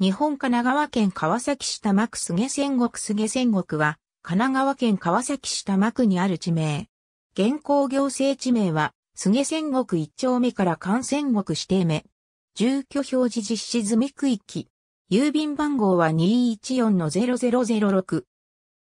日本神奈川県川崎市多摩区菅仙国菅仙国は、神奈川県川崎市多摩区にある地名。現行行政地名は、菅仙国一丁目から関仙国指定目。住居表示実施済み区域。郵便番号は214-0006。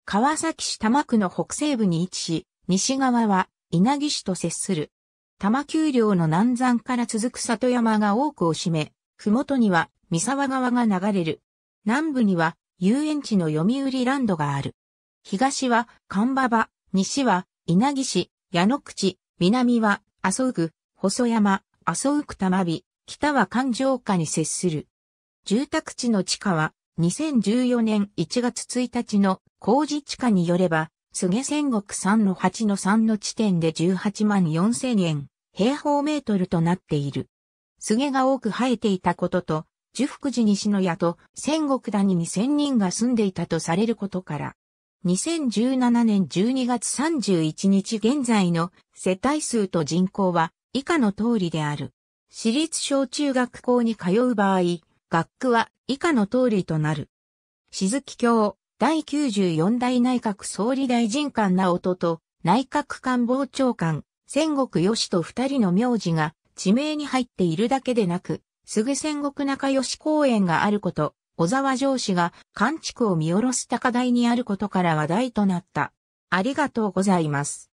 川崎市多摩区の北西部に位置し、西側は稲城市と接する。多摩丘陵の南山から続く里山が多くを占め、麓には三沢川が流れる。南部には遊園地の読売ランドがある。東は神馬場、西は稲城市、矢野口、南は麻生区、細山、麻生区玉美、北は環状下に接する。住宅地の地下は2014年1月1日の工事地下によれば、菅仙国3の8の3の地点で18万4千円、平方メートルとなっている。菅が多く生えていたことと、呪福寺西の矢と戦国谷に千人が住んでいたとされることから、2017年12月31日現在の世帯数と人口は以下の通りである。私立小中学校に通う場合、学区は以下の通りとなる。鈴木京、第94代内閣総理大臣官直人と内閣官房長官、戦国義と二人の名字が地名に入っているだけでなく、すぐ戦国中吉公園があること、小沢城市が関地区を見下ろす高台にあることから話題となった。ありがとうございます。